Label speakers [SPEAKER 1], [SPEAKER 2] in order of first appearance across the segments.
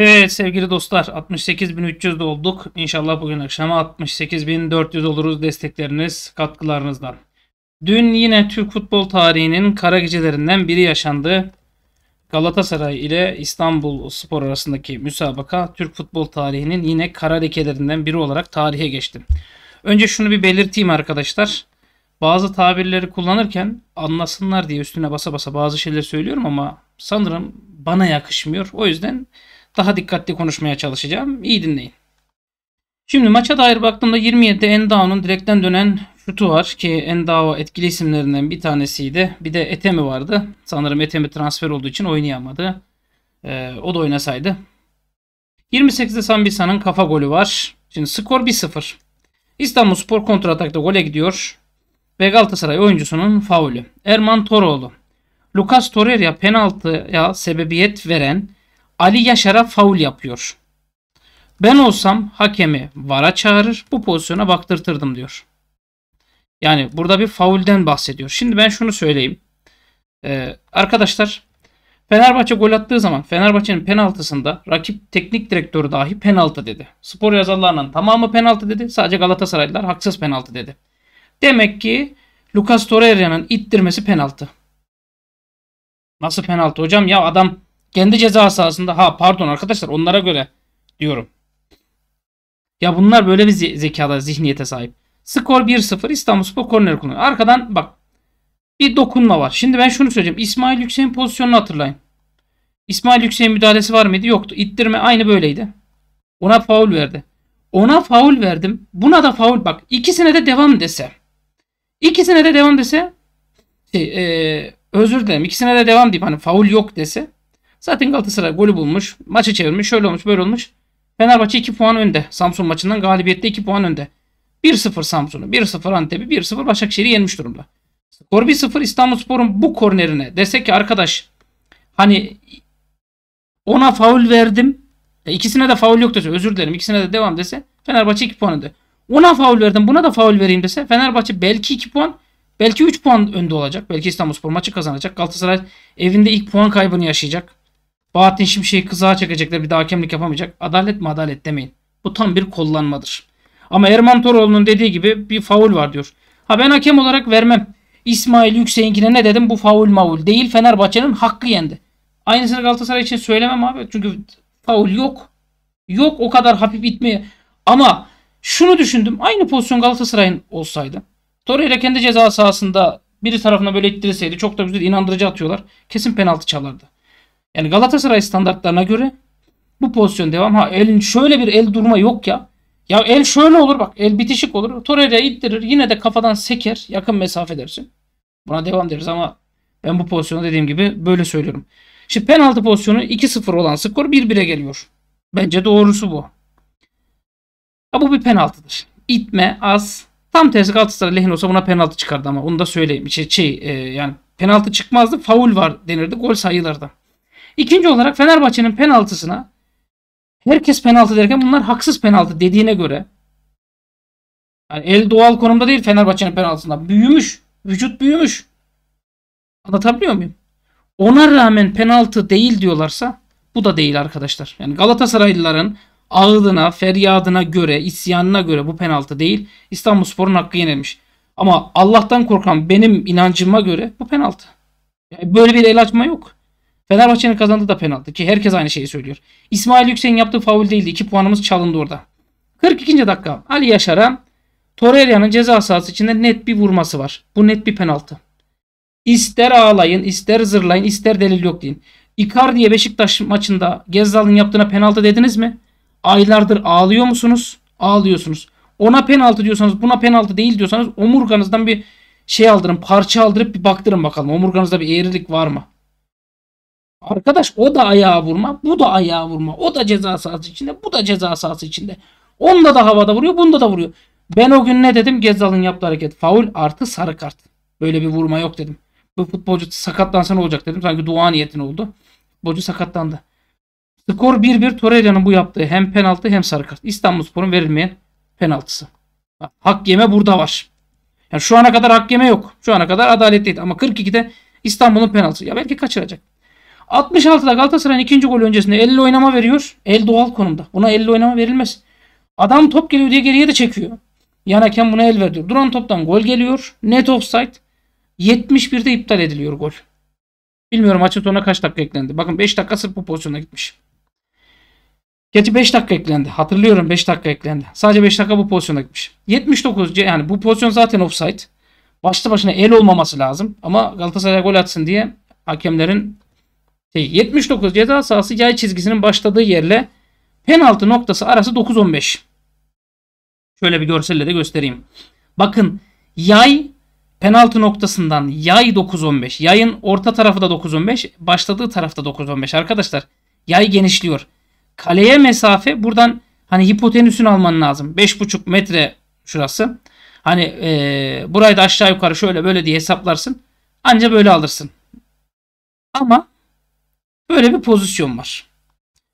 [SPEAKER 1] Evet sevgili dostlar 68.300 olduk. İnşallah bugün akşama 68.400 oluruz destekleriniz, katkılarınızdan. Dün yine Türk futbol tarihinin kara gecelerinden biri yaşandı. Galatasaray ile İstanbul Spor arasındaki müsabaka Türk futbol tarihinin yine kara lekelerinden biri olarak tarihe geçti. Önce şunu bir belirteyim arkadaşlar. Bazı tabirleri kullanırken anlasınlar diye üstüne basa basa bazı şeyler söylüyorum ama sanırım bana yakışmıyor. O yüzden daha dikkatli konuşmaya çalışacağım. İyi dinleyin. Şimdi maça dair baktığımda 27 Endao'nun direkten dönen şutu var ki Endao etkili isimlerinden bir tanesiydi. Bir de Etemi vardı. Sanırım Etemi transfer olduğu için oynayamadı. Ee, o da oynasaydı. 28'de Sambisa'nın kafa golü var. Şimdi skor 1-0. İstanbul Spor atakta gole gidiyor. Ve Galatasaray oyuncusunun faulü. Erman Toroğlu. Lucas Torreira penaltıya sebebiyet veren Ali Yaşar'a faul yapıyor. Ben olsam hakemi VAR'a çağırır bu pozisyona baktırtırdım diyor. Yani burada bir faulden bahsediyor. Şimdi ben şunu söyleyeyim. Ee, arkadaşlar Fenerbahçe gol attığı zaman Fenerbahçe'nin penaltısında rakip teknik direktörü dahi penaltı dedi. Spor yazarlarının tamamı penaltı dedi. Sadece Galatasaraylılar haksız penaltı dedi. Demek ki Lucas Torreira'nın ittirmesi penaltı. Nasıl penaltı hocam ya adam kendi ceza sahasında ha pardon arkadaşlar onlara göre diyorum. Ya bunlar böyle bir zekada zihniyete sahip. Skor 1-0 spor korner kullanıyor. Arkadan bak bir dokunma var. Şimdi ben şunu söyleyeceğim. İsmail Yüksek'in pozisyonunu hatırlayın. İsmail Yüksek'in müdahalesi var mıydı? Yoktu. İttirme aynı böyleydi. Ona faul verdi. Ona faul verdim. Buna da faul bak. ikisine de devam dese. İkisine de devam dese şey, e, özür dilerim. İkisine de devam deyip hani faul yok dese Zaten Galatasaray golü bulmuş. Maçı çevirmiş. Şöyle olmuş böyle olmuş. Fenerbahçe 2 puan önde. Samsun maçından galibiyette 2 puan önde. 1-0 Samsun'u, 1-0 Antep'i, 1-0 Başakşehir'i yenmiş durumda. Skor 1-0 İstanbulspor'un bu kornerine desek ki arkadaş hani ona faul verdim. E, ikisine de faul yok dese özür dilerim ikisine de devam dese Fenerbahçe 2 puan önde. Ona faul verdim buna da faul vereyim dese Fenerbahçe belki 2 puan belki 3 puan önde olacak. Belki İstanbulspor maçı kazanacak. Galatasaray evinde ilk puan kaybını yaşayacak. Bahattin Şimşek'i kızağa çekecekler bir daha hakemlik yapamayacak. Adalet mi adalet demeyin. Bu tam bir kullanmadır. Ama Erman Toroğlu'nun dediği gibi bir faul var diyor. Ha ben hakem olarak vermem. İsmail Yüksek'inkine ne dedim? Bu faul mavul değil. Fenerbahçe'nin hakkı yendi. Aynısını Galatasaray için söylemem abi. Çünkü faul yok. Yok o kadar hafif itmeye. Ama şunu düşündüm. Aynı pozisyon Galatasaray'ın olsaydı. Torreira kendi ceza sahasında biri tarafına böyle ittirseydi çok da güzel inandırıcı atıyorlar. Kesin penaltı çalardı. Yani Galatasaray standartlarına göre bu pozisyon devam. Ha elin şöyle bir el durma yok ya. Ya el şöyle olur bak. El bitişik olur. Torreira ittirir. Yine de kafadan seker. Yakın mesafe dersin. Buna devam deriz ama ben bu pozisyonu dediğim gibi böyle söylüyorum. Şimdi penaltı pozisyonu 2-0 olan skor 1-1'e geliyor. Bence doğrusu bu. Ya bu bir penaltıdır. İtme az. Tam tersi Galatasaray lehine olsa buna penaltı çıkardı ama onu da söyleyeyim. Şey, şey e, yani penaltı çıkmazdı. Faul var denirdi. Gol sayılırdı. İkinci olarak Fenerbahçe'nin penaltısına herkes penaltı derken bunlar haksız penaltı dediğine göre yani el doğal konumda değil Fenerbahçe'nin penaltısında. Büyümüş. Vücut büyümüş. Anlatabiliyor muyum? Ona rağmen penaltı değil diyorlarsa bu da değil arkadaşlar. Yani Galatasaraylıların ağlına, feryadına göre, isyanına göre bu penaltı değil. İstanbulspor'un hakkı yenilmiş. Ama Allah'tan korkan benim inancıma göre bu penaltı. Yani böyle bir el açma yok. Fenerbahçe'nin kazandığı da penaltı ki herkes aynı şeyi söylüyor. İsmail Yüksek'in yaptığı faul değildi. 2 puanımız çalındı orada. 42. dakika Ali Yaşar'a Torreira'nın ceza sahası içinde net bir vurması var. Bu net bir penaltı. İster ağlayın, ister zırlayın, ister delil yok deyin. Icardi'ye Beşiktaş maçında Gezzal'ın yaptığına penaltı dediniz mi? Aylardır ağlıyor musunuz? Ağlıyorsunuz. Ona penaltı diyorsanız, buna penaltı değil diyorsanız omurganızdan bir şey aldırın, parça aldırıp bir baktırın bakalım. Omurganızda bir eğrilik var mı? Arkadaş o da ayağa vurma, bu da ayağa vurma. O da ceza sahası içinde, bu da ceza sahası içinde. Onunla da havada vuruyor, bunda da vuruyor. Ben o gün ne dedim? Gezzal'ın yaptığı hareket. Faul artı sarı kart. Böyle bir vurma yok dedim. Bu futbolcu sakatlansa ne olacak dedim. Sanki dua niyetin oldu. Futbolcu sakatlandı. Skor 1-1 Torreira'nın bu yaptığı hem penaltı hem sarı kart. İstanbulspor'un verilmeyen penaltısı. Hak yeme burada var. Yani şu ana kadar hak yeme yok. Şu ana kadar adaletliydi ama 42'de İstanbul'un penaltısı. Ya belki kaçıracak. 66'da Galatasaray'ın ikinci golü öncesinde 50 oynama veriyor. El doğal konumda. Buna 50 oynama verilmez. Adam top geliyor diye geriye de çekiyor. Yan hakem buna el ver Duran toptan gol geliyor. Net offside. 71'de iptal ediliyor gol. Bilmiyorum maçın sonuna kaç dakika eklendi. Bakın 5 dakika sırf bu pozisyona gitmiş. Gerçi 5 dakika eklendi. Hatırlıyorum 5 dakika eklendi. Sadece 5 dakika bu pozisyona gitmiş. 79 yani bu pozisyon zaten offside. Başta başına el olmaması lazım. Ama Galatasaray gol atsın diye hakemlerin şey, 79 ceza sahası yay çizgisinin başladığı yerle penaltı noktası arası 9-15. Şöyle bir görselle de göstereyim. Bakın yay penaltı noktasından yay 9-15. Yayın orta tarafı da 9-15. Başladığı tarafta 9-15 arkadaşlar. Yay genişliyor. Kaleye mesafe buradan hani hipotenüsünü alman lazım. 5,5 metre şurası. Hani e, burayı da aşağı yukarı şöyle böyle diye hesaplarsın. Anca böyle alırsın. Ama Böyle bir pozisyon var.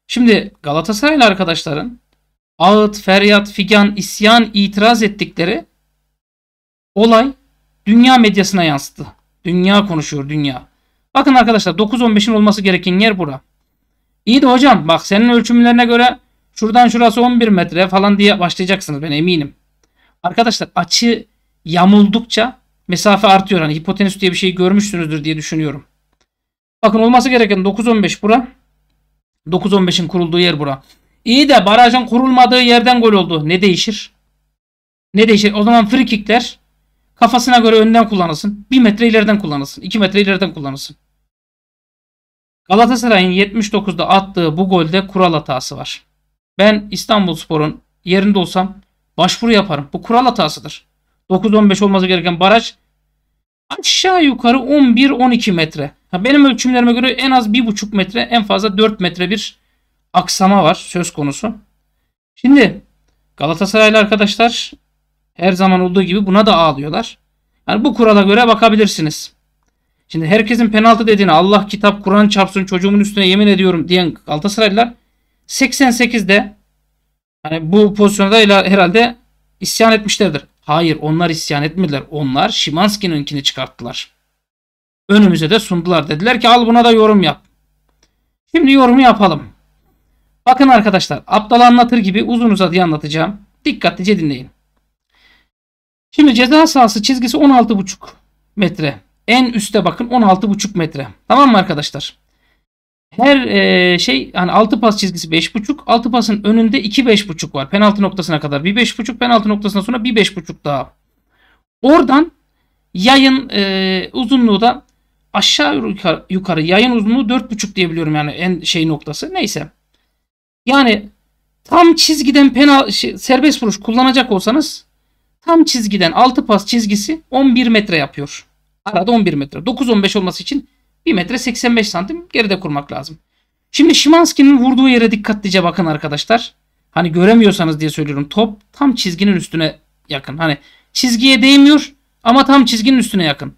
[SPEAKER 1] Şimdi Galatasaraylı arkadaşların ağıt, feryat, figan, isyan, itiraz ettikleri olay dünya medyasına yansıdı. Dünya konuşuyor dünya. Bakın arkadaşlar 9-15'in olması gereken yer bura. İyi de hocam bak senin ölçümlerine göre şuradan şurası 11 metre falan diye başlayacaksınız ben eminim. Arkadaşlar açı yamuldukça mesafe artıyor. Hani hipotenüs diye bir şey görmüşsünüzdür diye düşünüyorum. Bakın olması gereken 9-15 bura. 9-15'in kurulduğu yer bura. İyi de barajın kurulmadığı yerden gol oldu. Ne değişir? Ne değişir? O zaman free kickler kafasına göre önden kullanılsın. 1 metre ileriden kullanılsın. 2 metre ileriden kullanılsın. Galatasaray'ın 79'da attığı bu golde kural hatası var. Ben İstanbulspor'un yerinde olsam başvuru yaparım. Bu kural hatasıdır. 9-15 olması gereken baraj aşağı yukarı 11-12 metre. Ha, benim ölçümlerime göre en az 1,5 metre en fazla 4 metre bir aksama var söz konusu. Şimdi Galatasaraylı arkadaşlar her zaman olduğu gibi buna da ağlıyorlar. Yani bu kurala göre bakabilirsiniz. Şimdi herkesin penaltı dediğini Allah kitap Kur'an çarpsın çocuğumun üstüne yemin ediyorum diyen Galatasaraylılar 88'de hani bu pozisyonda herhalde isyan etmişlerdir. Hayır onlar isyan etmediler. Onlar önkini çıkarttılar. Önümüze de sundular. Dediler ki al buna da yorum yap. Şimdi yorumu yapalım. Bakın arkadaşlar aptal anlatır gibi uzun uzadıya anlatacağım. Dikkatlice dinleyin. Şimdi ceza sahası çizgisi 16,5 metre. En üste bakın 16,5 metre. Tamam mı arkadaşlar? her e, şey hani 6 pas çizgisi 5.5. 6 pasın önünde 2 5.5 var. Penaltı noktasına kadar bir 5.5. Penaltı noktasına sonra bir 5.5 daha. Oradan yayın e, uzunluğu da aşağı yukarı, yukarı yayın uzunluğu 4.5 diyebiliyorum yani en şey noktası. Neyse. Yani tam çizgiden penal şey, serbest vuruş kullanacak olsanız tam çizgiden 6 pas çizgisi 11 metre yapıyor. Arada 11 metre. 9-15 olması için 1 metre 85 santim geride kurmak lazım. Şimdi Şimanski'nin vurduğu yere dikkatlice bakın arkadaşlar. Hani göremiyorsanız diye söylüyorum. Top tam çizginin üstüne yakın. Hani çizgiye değmiyor ama tam çizginin üstüne yakın.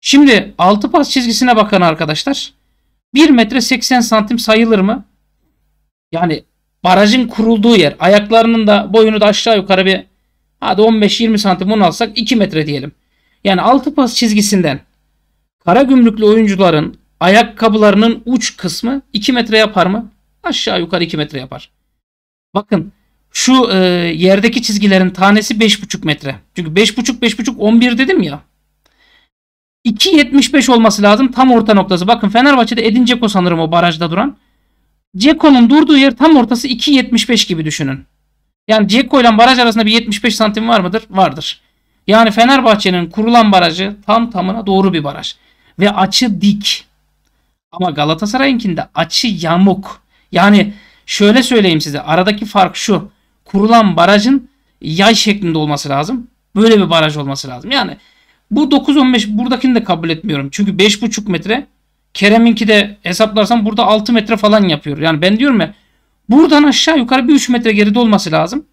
[SPEAKER 1] Şimdi 6 pas çizgisine bakan arkadaşlar 1 metre 80 santim sayılır mı? Yani barajın kurulduğu yer ayaklarının da boyunu da aşağı yukarı bir hadi 15-20 santim bunu alsak 2 metre diyelim. Yani 6 pas çizgisinden Kara gümrüklü oyuncuların ayakkabılarının uç kısmı 2 metre yapar mı? Aşağı yukarı 2 metre yapar. Bakın şu e, yerdeki çizgilerin tanesi 5,5 metre. Çünkü 5,5 5,5 11 dedim ya. 2.75 olması lazım tam orta noktası. Bakın Fenerbahçe'de Edin Ceko sanırım o barajda duran. Ceko'nun durduğu yer tam ortası 2.75 gibi düşünün. Yani Ceko ile baraj arasında bir 75 santim var mıdır? Vardır. Yani Fenerbahçe'nin kurulan barajı tam tamına doğru bir baraj ve açı dik. Ama Galatasaray'ınkinde açı yamuk. Yani şöyle söyleyeyim size aradaki fark şu. Kurulan barajın yay şeklinde olması lazım. Böyle bir baraj olması lazım. Yani bu 9-15 buradakini de kabul etmiyorum. Çünkü 5,5 metre Kerem'inki de hesaplarsam burada 6 metre falan yapıyor. Yani ben diyorum ya buradan aşağı yukarı bir 3 metre geride olması lazım.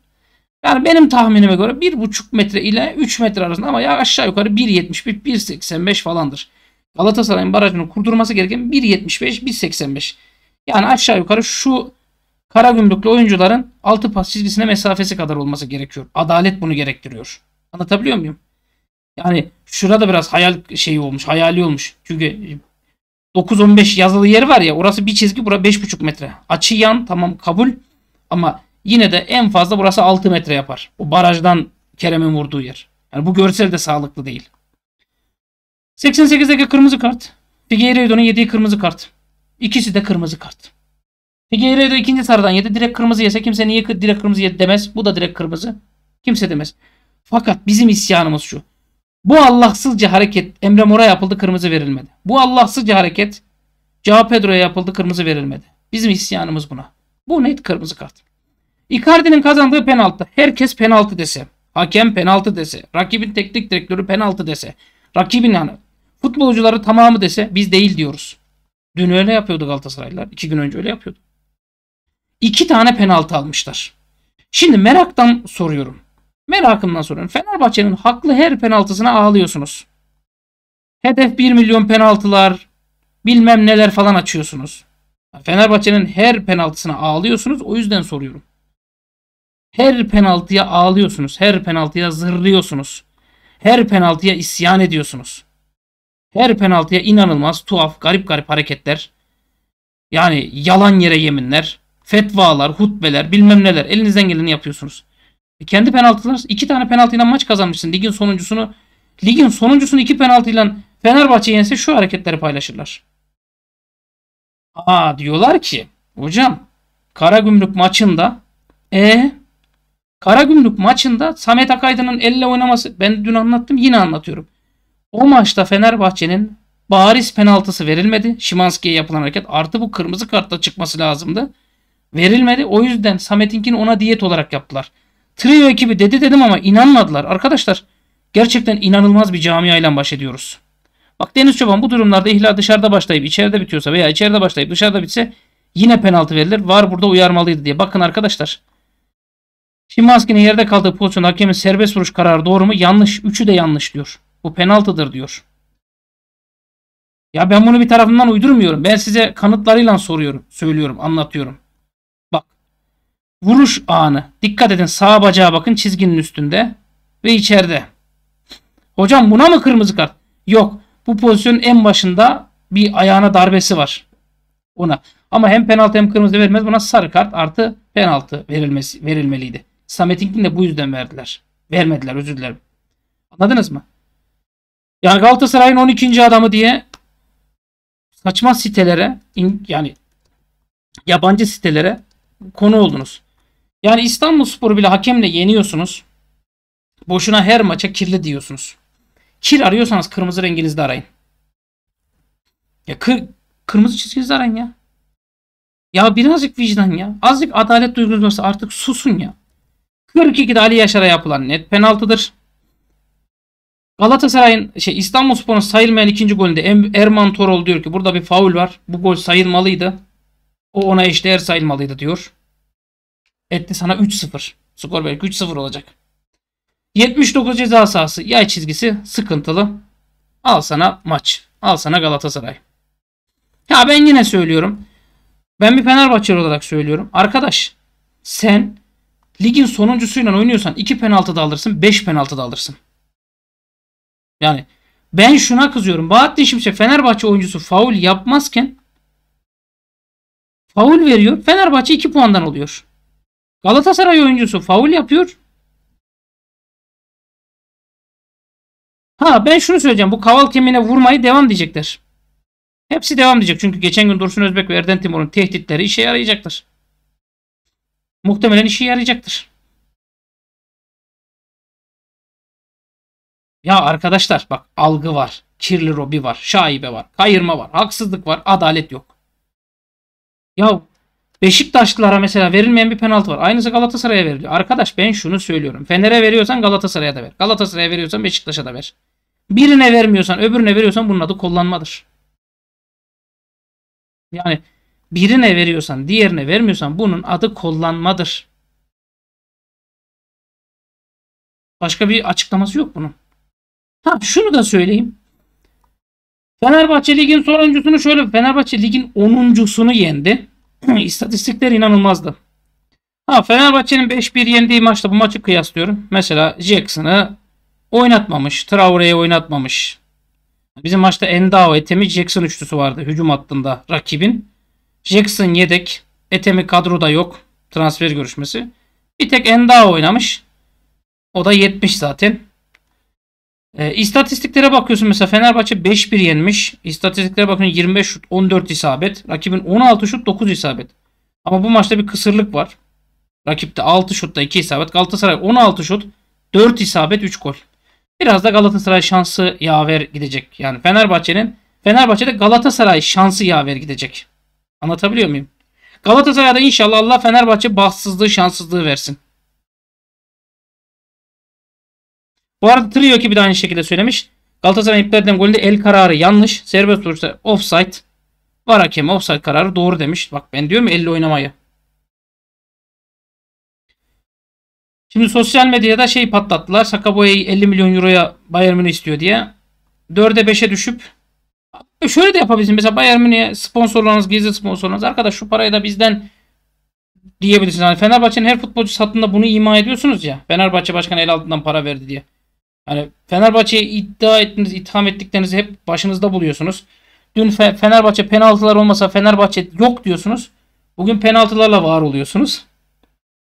[SPEAKER 1] Yani benim tahminime göre 1,5 metre ile 3 metre arasında ama ya aşağı yukarı 1.71 1.85 falandır. Galatasaray'ın barajını kurdurması gereken 1.75 1.85. Yani aşağı yukarı şu Kara Karagümrüklü oyuncuların 6 pas çizgisine mesafesi kadar olması gerekiyor. Adalet bunu gerektiriyor. Anlatabiliyor muyum? Yani şurada biraz hayal şeyi olmuş, hayali olmuş. Çünkü 9-15 yazılı yer var ya orası bir çizgi bura 5,5 metre. Açı yan tamam kabul ama yine de en fazla burası 6 metre yapar. O barajdan Kerem'in vurduğu yer. Yani bu görsel de sağlıklı değil. 88'deki kırmızı kart. Figueiredo'nun yediği kırmızı kart. İkisi de kırmızı kart. Figueiredo ikinci sarıdan yedi. Direkt kırmızı yese kimse niye direkt kırmızı yedi demez. Bu da direkt kırmızı. Kimse demez. Fakat bizim isyanımız şu. Bu Allahsızca hareket Emre Mor'a yapıldı kırmızı verilmedi. Bu Allahsızca hareket Cao Pedro'ya yapıldı kırmızı verilmedi. Bizim isyanımız buna. Bu net kırmızı kart. Icardi'nin kazandığı penaltı. Herkes penaltı dese. Hakem penaltı dese. Rakibin teknik direktörü penaltı dese. Rakibin yani Futbolcuları tamamı dese biz değil diyoruz. Dün öyle yapıyordu Galatasaraylılar. İki gün önce öyle yapıyordu. İki tane penaltı almışlar. Şimdi meraktan soruyorum. Merakımdan soruyorum. Fenerbahçe'nin haklı her penaltısına ağlıyorsunuz. Hedef 1 milyon penaltılar, bilmem neler falan açıyorsunuz. Fenerbahçe'nin her penaltısına ağlıyorsunuz. O yüzden soruyorum. Her penaltıya ağlıyorsunuz. Her penaltıya zırlıyorsunuz. Her penaltıya isyan ediyorsunuz. Her penaltıya inanılmaz tuhaf garip garip hareketler. Yani yalan yere yeminler, fetvalar, hutbeler bilmem neler elinizden geleni yapıyorsunuz. E kendi penaltılar iki tane penaltıyla maç kazanmışsın. Ligin sonuncusunu ligin sonuncusunu iki penaltıyla Fenerbahçe yense şu hareketleri paylaşırlar. Aa diyorlar ki hocam Karagümrük maçında e Karagümrük maçında Samet Akaydın'ın elle oynaması ben dün anlattım yine anlatıyorum. O maçta Fenerbahçe'nin bariz penaltısı verilmedi. Şimanski'ye yapılan hareket artı bu kırmızı kartla çıkması lazımdı. Verilmedi. O yüzden Samet'inkini ona diyet olarak yaptılar. Trio ekibi dedi dedim ama inanmadılar. Arkadaşlar gerçekten inanılmaz bir camiayla baş ediyoruz. Bak Deniz Çoban bu durumlarda ihlal dışarıda başlayıp içeride bitiyorsa veya içeride başlayıp dışarıda bitse yine penaltı verilir. Var burada uyarmalıydı diye. Bakın arkadaşlar. Şimanski'nin yerde kaldığı pozisyon hakemin serbest vuruş kararı doğru mu? Yanlış. Üçü de yanlış diyor. Bu penaltıdır diyor. Ya ben bunu bir tarafından uydurmuyorum. Ben size kanıtlarıyla soruyorum, söylüyorum, anlatıyorum. Bak. Vuruş anı. Dikkat edin sağ bacağa bakın çizginin üstünde ve içeride. Hocam buna mı kırmızı kart? Yok. Bu pozisyonun en başında bir ayağına darbesi var. Ona. Ama hem penaltı hem kırmızı vermez. Buna sarı kart artı penaltı verilmesi, verilmeliydi. Samet'inkini de bu yüzden verdiler. Vermediler özür dilerim. Anladınız mı? Yani Galatasaray'ın 12. adamı diye saçma sitelere yani yabancı sitelere konu oldunuz. Yani İstanbul Sporu bile hakemle yeniyorsunuz. Boşuna her maça kirli diyorsunuz. Kir arıyorsanız kırmızı renginizde arayın. Ya kır, kırmızı çizginizde arayın ya. Ya birazcık vicdan ya. Azıcık adalet duygunuz varsa artık susun ya. 42'de Ali Yaşar'a yapılan net penaltıdır. Galatasaray'ın şey İstanbul Spor'un sayılmayan ikinci golünde Erman Torol diyor ki burada bir faul var. Bu gol sayılmalıydı. O ona eşdeğer sayılmalıydı diyor. Etti sana 3-0. Skor belki 3-0 olacak. 79 ceza sahası yay çizgisi sıkıntılı. Al sana maç. Al sana Galatasaray. Ya ben yine söylüyorum. Ben bir Fenerbahçeli olarak söylüyorum. Arkadaş sen ligin sonuncusuyla oynuyorsan 2 penaltı da alırsın 5 penaltı da alırsın. Yani ben şuna kızıyorum. Bahattin Şimşek Fenerbahçe oyuncusu faul yapmazken faul veriyor. Fenerbahçe 2 puandan oluyor. Galatasaray oyuncusu faul yapıyor. Ha ben şunu söyleyeceğim. Bu kaval kemiğine vurmayı devam diyecekler. Hepsi devam diyecek. Çünkü geçen gün Dursun Özbek ve Erden Timur'un tehditleri işe yarayacaktır. Muhtemelen işe yarayacaktır. Ya arkadaşlar bak algı var, kirli robi var, şaibe var, kayırma var, haksızlık var, adalet yok. Ya Beşiktaşlılara mesela verilmeyen bir penaltı var. Aynısı Galatasaray'a veriliyor. Arkadaş ben şunu söylüyorum. Fener'e veriyorsan Galatasaray'a da ver. Galatasaray'a veriyorsan Beşiktaş'a da ver. Birine vermiyorsan öbürüne veriyorsan bunun adı kullanmadır. Yani birine veriyorsan diğerine vermiyorsan bunun adı kullanmadır. Başka bir açıklaması yok bunun. Ha şunu da söyleyeyim. Fenerbahçe ligin sonuncusunu şöyle Fenerbahçe ligin 10.sunu yendi. İstatistikler inanılmazdı. Ha Fenerbahçe'nin 5-1 yendiği maçla bu maçı kıyaslıyorum. Mesela Jackson'ı oynatmamış. Traore'yi oynatmamış. Bizim maçta Endao, Etemi, Jackson üçlüsü vardı hücum hattında rakibin. Jackson yedek. Etemi kadroda yok. Transfer görüşmesi. Bir tek Endao oynamış. O da 70 zaten. E, istatistiklere bakıyorsun mesela Fenerbahçe 5-1 yenmiş. İstatistiklere bakın 25 şut 14 isabet. Rakibin 16 şut 9 isabet. Ama bu maçta bir kısırlık var. Rakipte 6 şutta 2 isabet. Galatasaray 16 şut 4 isabet 3 gol. Biraz da Galatasaray şansı yaver gidecek. Yani Fenerbahçe'nin Fenerbahçe'de Galatasaray şansı yaver gidecek. Anlatabiliyor muyum? Galatasaray'da inşallah Allah Fenerbahçe bahtsızlığı şanssızlığı versin. Bu arada trio bir de aynı şekilde söylemiş. Galatasaray'ın iptal edilen golde el kararı yanlış. Serbest vuruşta offside. Var hakeme offside kararı doğru demiş. Bak ben diyorum elle oynamayı. Şimdi sosyal medyada şey patlattılar. Sakaboya'yı 50 milyon euroya Bayern Münih istiyor diye. 4'e 5'e düşüp e, şöyle de yapabilirsin. Mesela Bayern Münih'e sponsorlarınız, gizli sponsorlarınız. Arkadaş şu parayı da bizden diyebilirsiniz. Yani Fenerbahçe'nin her futbolcu satında bunu ima ediyorsunuz ya. Fenerbahçe Başkanı el altından para verdi diye. Hani Fenerbahçe'ye iddia ettiğiniz, itham ettiklerinizi hep başınızda buluyorsunuz. Dün Fenerbahçe penaltılar olmasa Fenerbahçe yok diyorsunuz. Bugün penaltılarla var oluyorsunuz.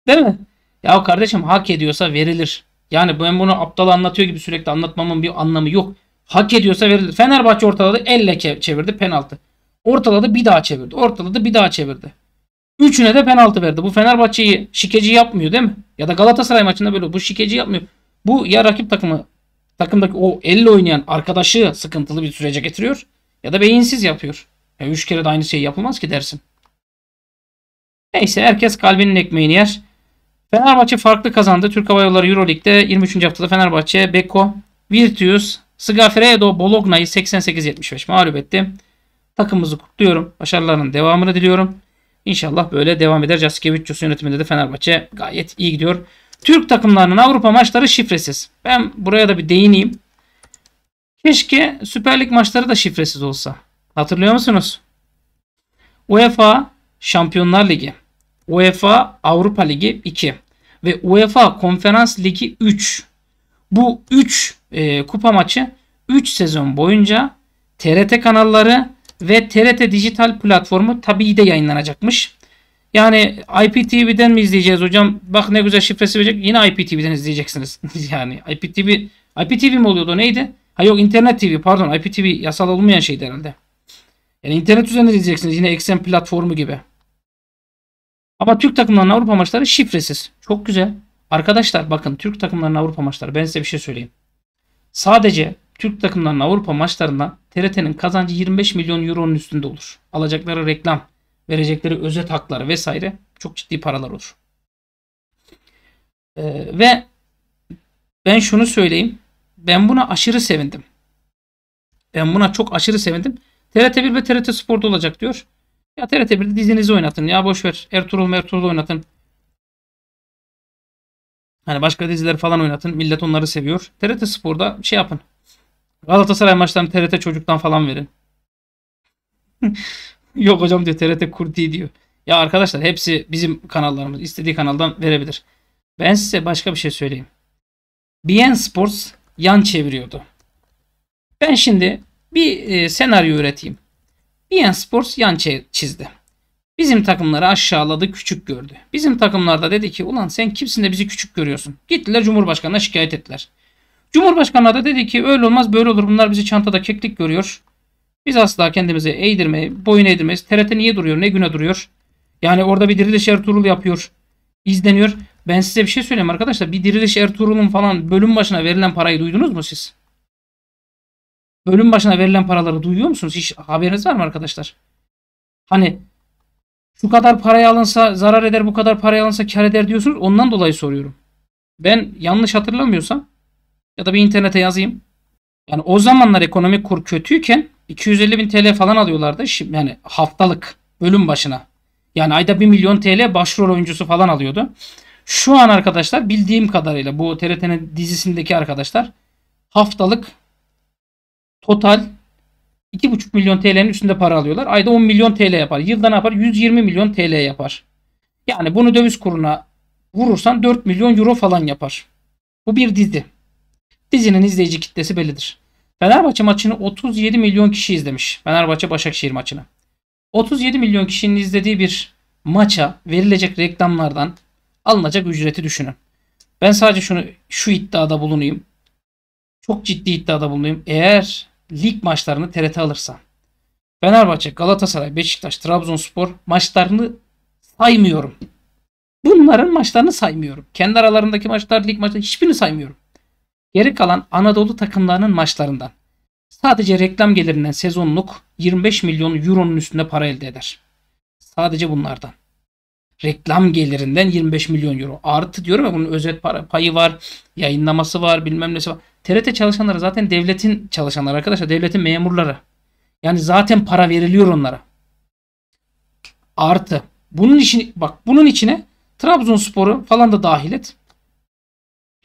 [SPEAKER 1] Değil mi? Ya kardeşim hak ediyorsa verilir. Yani ben bunu aptal anlatıyor gibi sürekli anlatmamın bir anlamı yok. Hak ediyorsa verilir. Fenerbahçe ortaladı elle çevirdi penaltı. Ortaladı bir daha çevirdi. Ortaladı bir daha çevirdi. Üçüne de penaltı verdi. Bu Fenerbahçe'yi şikeci yapmıyor değil mi? Ya da Galatasaray maçında böyle bu şikeci yapmıyor. Bu ya rakip takımı takımdaki o elle oynayan arkadaşı sıkıntılı bir sürece getiriyor ya da beyinsiz yapıyor. Ya üç kere de aynı şey yapılmaz ki dersin. Neyse herkes kalbinin ekmeğini yer. Fenerbahçe farklı kazandı. Türk Hava Yolları Euroleague'de 23. haftada Fenerbahçe, Beko, Virtus, Sgafredo, Bologna'yı 88-75 mağlup etti. Takımımızı kutluyorum. Başarılarının devamını diliyorum. İnşallah böyle devam eder. Jaskevicius yönetiminde de Fenerbahçe gayet iyi gidiyor. Türk takımlarının Avrupa maçları şifresiz. Ben buraya da bir değineyim. Keşke Süper Lig maçları da şifresiz olsa. Hatırlıyor musunuz? UEFA Şampiyonlar Ligi, UEFA Avrupa Ligi 2 ve UEFA Konferans Ligi 3. Bu 3 e, kupa maçı 3 sezon boyunca TRT kanalları ve TRT dijital platformu tabii de yayınlanacakmış. Yani IPTV'den mi izleyeceğiz hocam? Bak ne güzel şifresi verecek. Yine IPTV'den izleyeceksiniz. yani IPTV IPTV mi oluyordu neydi? Ha yok internet TV pardon IPTV yasal olmayan şeydi herhalde. Yani internet üzerinden izleyeceksiniz yine eksen platformu gibi. Ama Türk takımlarının Avrupa maçları şifresiz. Çok güzel. Arkadaşlar bakın Türk takımlarının Avrupa maçları ben size bir şey söyleyeyim. Sadece Türk takımlarının Avrupa maçlarında TRT'nin kazancı 25 milyon euronun üstünde olur. Alacakları reklam, verecekleri özet hakları vesaire çok ciddi paralar olur. Ee, ve ben şunu söyleyeyim. Ben buna aşırı sevindim. Ben buna çok aşırı sevindim. TRT1 ve TRT Spor'da olacak diyor. Ya TRT1'de dizinizi oynatın. Ya boşver. Ertuğrul Ertuğrul oynatın. Hani başka diziler falan oynatın. Millet onları seviyor. TRT Spor'da şey yapın. Galatasaray maçlarını TRT Çocuk'tan falan verin. Yok hocam diyor TRT Kurdi diyor. Ya arkadaşlar hepsi bizim kanallarımız. istediği kanaldan verebilir. Ben size başka bir şey söyleyeyim. BN Sports yan çeviriyordu. Ben şimdi bir e, senaryo üreteyim. BN Sports yan çizdi. Bizim takımları aşağıladı, küçük gördü. Bizim takımlarda dedi ki ulan sen kimsin de bizi küçük görüyorsun. Gittiler Cumhurbaşkanı'na şikayet ettiler. Cumhurbaşkanı da dedi ki öyle olmaz böyle olur bunlar bizi çantada keklik görüyor. Biz asla kendimizi eğdirme, boyun eğdirmeyiz. TRT niye duruyor? Ne güne duruyor? Yani orada bir diriliş Ertuğrul yapıyor. izleniyor. Ben size bir şey söyleyeyim arkadaşlar. Bir diriliş Ertuğrul'un falan bölüm başına verilen parayı duydunuz mu siz? Bölüm başına verilen paraları duyuyor musunuz? Hiç haberiniz var mı arkadaşlar? Hani şu kadar paraya alınsa zarar eder, bu kadar paraya alınsa kar eder diyorsunuz. Ondan dolayı soruyorum. Ben yanlış hatırlamıyorsam ya da bir internete yazayım. Yani o zamanlar ekonomik kur kötüyken 250 bin TL falan alıyorlardı. Şimdi yani haftalık bölüm başına. Yani ayda 1 milyon TL başrol oyuncusu falan alıyordu. Şu an arkadaşlar bildiğim kadarıyla bu TRT'nin dizisindeki arkadaşlar haftalık total 2,5 milyon TL'nin üstünde para alıyorlar. Ayda 10 milyon TL yapar. Yılda ne yapar? 120 milyon TL yapar. Yani bunu döviz kuruna vurursan 4 milyon euro falan yapar. Bu bir dizi. Dizinin izleyici kitlesi bellidir. Fenerbahçe maçını 37 milyon kişi izlemiş. Fenerbahçe Başakşehir maçını. 37 milyon kişinin izlediği bir maça verilecek reklamlardan alınacak ücreti düşünün. Ben sadece şunu şu iddiada bulunayım. Çok ciddi iddiada bulunayım. Eğer lig maçlarını TRT alırsa Fenerbahçe, Galatasaray, Beşiktaş, Trabzonspor maçlarını saymıyorum. Bunların maçlarını saymıyorum. Kendi aralarındaki maçlar, lig maçları hiçbirini saymıyorum. Geri kalan Anadolu takımlarının maçlarından. Sadece reklam gelirinden sezonluk 25 milyon euronun üstünde para elde eder. Sadece bunlardan. Reklam gelirinden 25 milyon euro. Artı diyorum ya bunun özet payı var, yayınlaması var, bilmem nesi var. TRT çalışanları zaten devletin çalışanları arkadaşlar. Devletin memurları. Yani zaten para veriliyor onlara. Artı. Bunun için bak bunun içine Trabzonspor'u falan da dahil et.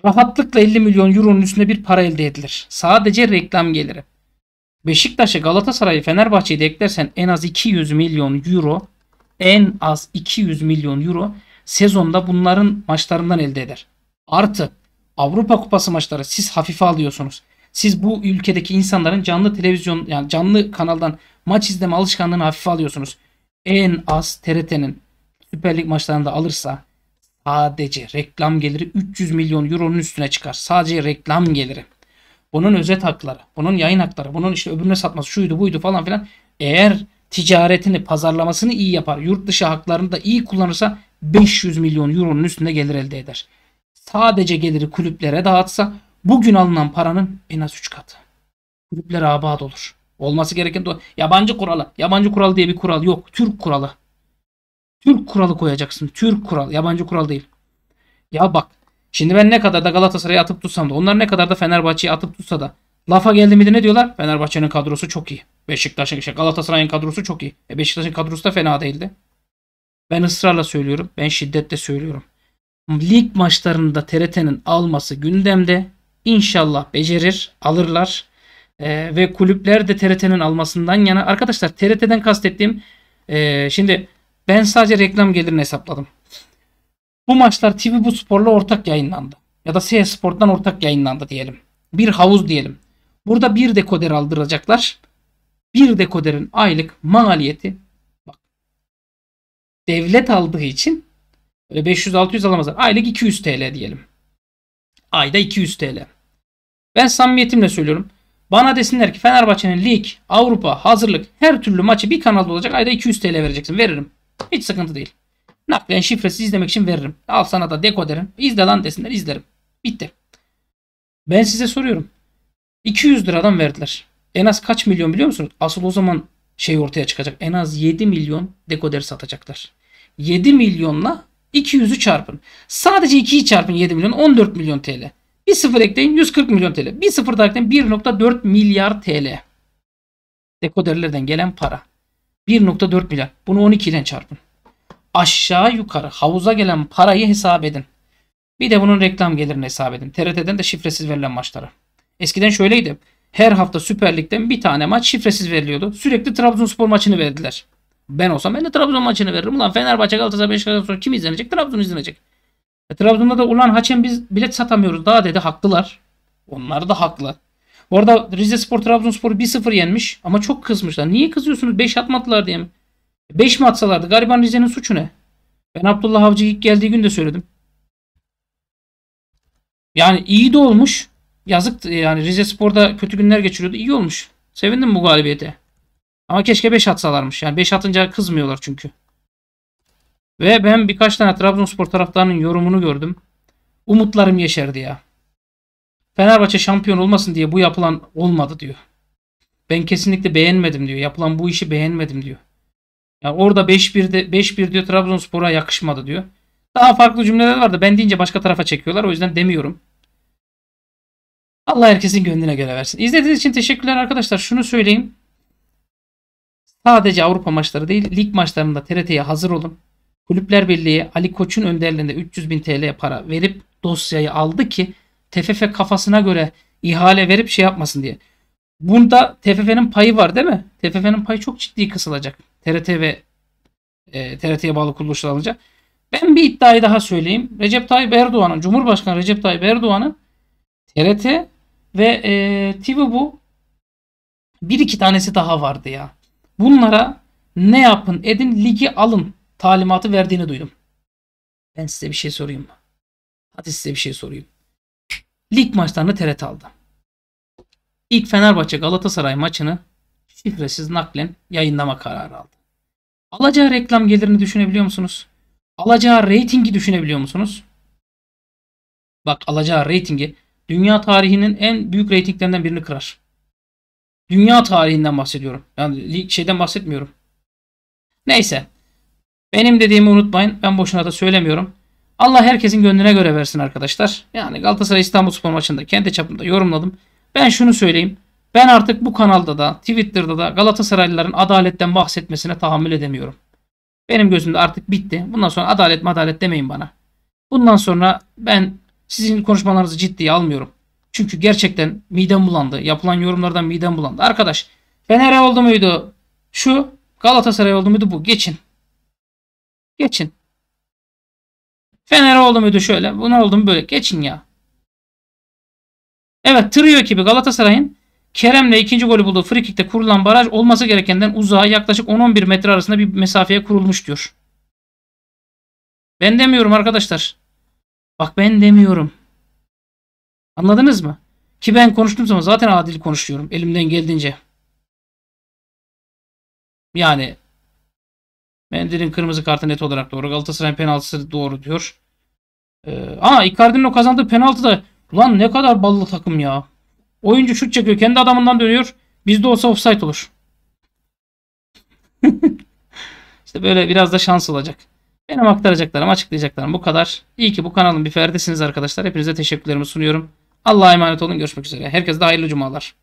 [SPEAKER 1] Rahatlıkla 50 milyon euronun üstünde bir para elde edilir. Sadece reklam geliri. Beşiktaş'a Galatasaray'ı Fenerbahçe'yi de eklersen en az 200 milyon euro en az 200 milyon euro sezonda bunların maçlarından elde eder. Artı Avrupa Kupası maçları siz hafife alıyorsunuz. Siz bu ülkedeki insanların canlı televizyon yani canlı kanaldan maç izleme alışkanlığını hafife alıyorsunuz. En az TRT'nin Süper Lig maçlarını alırsa Sadece reklam geliri 300 milyon euronun üstüne çıkar. Sadece reklam geliri. Bunun özet hakları, bunun yayın hakları, bunun işte öbürüne satması şuydu buydu falan filan. Eğer ticaretini, pazarlamasını iyi yapar, yurt dışı haklarını da iyi kullanırsa 500 milyon euronun üstünde gelir elde eder. Sadece geliri kulüplere dağıtsa bugün alınan paranın en az 3 katı. Kulüpler abad olur. Olması gereken de yabancı kuralı. Yabancı kural diye bir kural yok. Türk kuralı. Türk kuralı koyacaksın. Türk kural. Yabancı kural değil. Ya bak. Şimdi ben ne kadar da Galatasaray'a atıp tutsam da onlar ne kadar da Fenerbahçe'yi atıp tutsa da lafa geldi mi de ne diyorlar? Fenerbahçe'nin kadrosu çok iyi. Beşiktaş'ın işte Galatasaray'ın kadrosu çok iyi. E Beşiktaş'ın kadrosu da fena değildi. Ben ısrarla söylüyorum. Ben şiddetle söylüyorum. Lig maçlarında TRT'nin alması gündemde. İnşallah becerir, alırlar. Ee, ve kulüpler de TRT'nin almasından yana. Arkadaşlar TRT'den kastettiğim e, şimdi ben sadece reklam gelirini hesapladım. Bu maçlar TV Bu Spor'la ortak yayınlandı. Ya da CS Sport'tan ortak yayınlandı diyelim. Bir havuz diyelim. Burada bir dekoder aldıracaklar. Bir dekoderin aylık maliyeti bak, devlet aldığı için 500-600 alamazlar. Aylık 200 TL diyelim. Ayda 200 TL. Ben samimiyetimle söylüyorum. Bana desinler ki Fenerbahçe'nin lig, Avrupa, hazırlık her türlü maçı bir kanalda olacak. Ayda 200 TL vereceksin. Veririm. Hiç sıkıntı değil. Naklen şifresi izlemek için veririm. Al sana da dekoderim. İzle lan desinler izlerim. Bitti. Ben size soruyorum. 200 liradan verdiler. En az kaç milyon biliyor musunuz? Asıl o zaman şey ortaya çıkacak. En az 7 milyon dekoder satacaklar. 7 milyonla 200'ü çarpın. Sadece 2'yi çarpın 7 milyon 14 milyon TL. Bir sıfır ekleyin 140 milyon TL. Bir sıfır da ekleyin 1.4 milyar TL. Dekoderlerden gelen para. 1.4 milyar. Bunu 12 ile çarpın. Aşağı yukarı havuza gelen parayı hesap edin. Bir de bunun reklam gelirini hesap edin. TRT'den de şifresiz verilen maçları. Eskiden şöyleydi. Her hafta Süper Lig'den bir tane maç şifresiz veriliyordu. Sürekli Trabzonspor maçını verdiler. Ben olsam ben de Trabzon maçını veririm. Ulan Fenerbahçe Galatasaray Beşiktaş'tan sonra kim izlenecek? Trabzon izlenecek. E, Trabzon'da da ulan Haçem biz bilet satamıyoruz daha dedi. Haklılar. Onlar da haklı. Bu arada Rize Spor Trabzonspor 1-0 yenmiş ama çok kızmışlar. Niye kızıyorsunuz? 5 atmadılar diye mi? 5 mi atsalardı? Gariban Rize'nin suçu ne? Ben Abdullah Avcı ilk geldiği gün de söyledim. Yani iyi de olmuş. Yazık yani Rize Spor'da kötü günler geçiriyordu. İyi olmuş. Sevindim bu galibiyete. Ama keşke 5 atsalarmış. Yani 5 atınca kızmıyorlar çünkü. Ve ben birkaç tane Trabzonspor taraftarının yorumunu gördüm. Umutlarım yeşerdi ya. Fenerbahçe şampiyon olmasın diye bu yapılan olmadı diyor. Ben kesinlikle beğenmedim diyor. Yapılan bu işi beğenmedim diyor. Yani orada 5-1'de 5-1 diyor Trabzonspor'a yakışmadı diyor. Daha farklı cümleler vardı. Ben deyince başka tarafa çekiyorlar. O yüzden demiyorum. Allah herkesin gönlüne göre versin. İzlediğiniz için teşekkürler arkadaşlar. Şunu söyleyeyim. Sadece Avrupa maçları değil lig maçlarında TRT'ye hazır olun. Kulüpler Birliği Ali Koç'un önderliğinde 300 bin TL para verip dosyayı aldı ki TFF kafasına göre ihale verip şey yapmasın diye. Bunda TFF'nin payı var değil mi? TFF'nin payı çok ciddi kısılacak. TRT ve e, TRT'ye bağlı kuruluşlar alınca. Ben bir iddiayı daha söyleyeyim. Recep Tayyip Erdoğan'ın, Cumhurbaşkanı Recep Tayyip Erdoğan'ın TRT ve e, TV bu bir iki tanesi daha vardı ya. Bunlara ne yapın edin ligi alın talimatı verdiğini duydum. Ben size bir şey sorayım mı? Hadi size bir şey sorayım lig maçlarını TRT aldı. İlk Fenerbahçe Galatasaray maçını şifresiz naklen yayınlama kararı aldı. Alacağı reklam gelirini düşünebiliyor musunuz? Alacağı reytingi düşünebiliyor musunuz? Bak alacağı reytingi dünya tarihinin en büyük reytinglerinden birini kırar. Dünya tarihinden bahsediyorum. Yani şeyden bahsetmiyorum. Neyse. Benim dediğimi unutmayın. Ben boşuna da söylemiyorum. Allah herkesin gönlüne göre versin arkadaşlar. Yani Galatasaray İstanbul Spor maçında kendi çapımda yorumladım. Ben şunu söyleyeyim. Ben artık bu kanalda da Twitter'da da Galatasaraylıların adaletten bahsetmesine tahammül edemiyorum. Benim gözümde artık bitti. Bundan sonra adalet madalet demeyin bana. Bundan sonra ben sizin konuşmalarınızı ciddiye almıyorum. Çünkü gerçekten midem bulandı. Yapılan yorumlardan midem bulandı. Arkadaş Fener oldu muydu? Şu Galatasaray oldu muydu bu? Geçin. Geçin. Fener oldu muydu şöyle. Buna oldu mu böyle. Geçin ya. Evet trio ekibi Galatasaray'ın Kerem'le ikinci golü bulduğu frikikte kurulan baraj olması gerekenden uzağa yaklaşık 10-11 metre arasında bir mesafeye kurulmuş diyor. Ben demiyorum arkadaşlar. Bak ben demiyorum. Anladınız mı? Ki ben konuştuğum zaman zaten adil konuşuyorum elimden geldiğince. Yani Mendy'nin kırmızı kartı net olarak doğru. Galatasaray'ın penaltısı doğru diyor. Ee, aa Icardi'nin o kazandığı penaltı da ulan ne kadar ballı takım ya. Oyuncu şut çekiyor. Kendi adamından dönüyor. Bizde olsa offside olur. işte böyle biraz da şans olacak. Benim aktaracaklarım, açıklayacaklarım bu kadar. İyi ki bu kanalın bir ferdesiniz arkadaşlar. Hepinize teşekkürlerimi sunuyorum. Allah'a emanet olun. Görüşmek üzere. Herkese de hayırlı cumalar.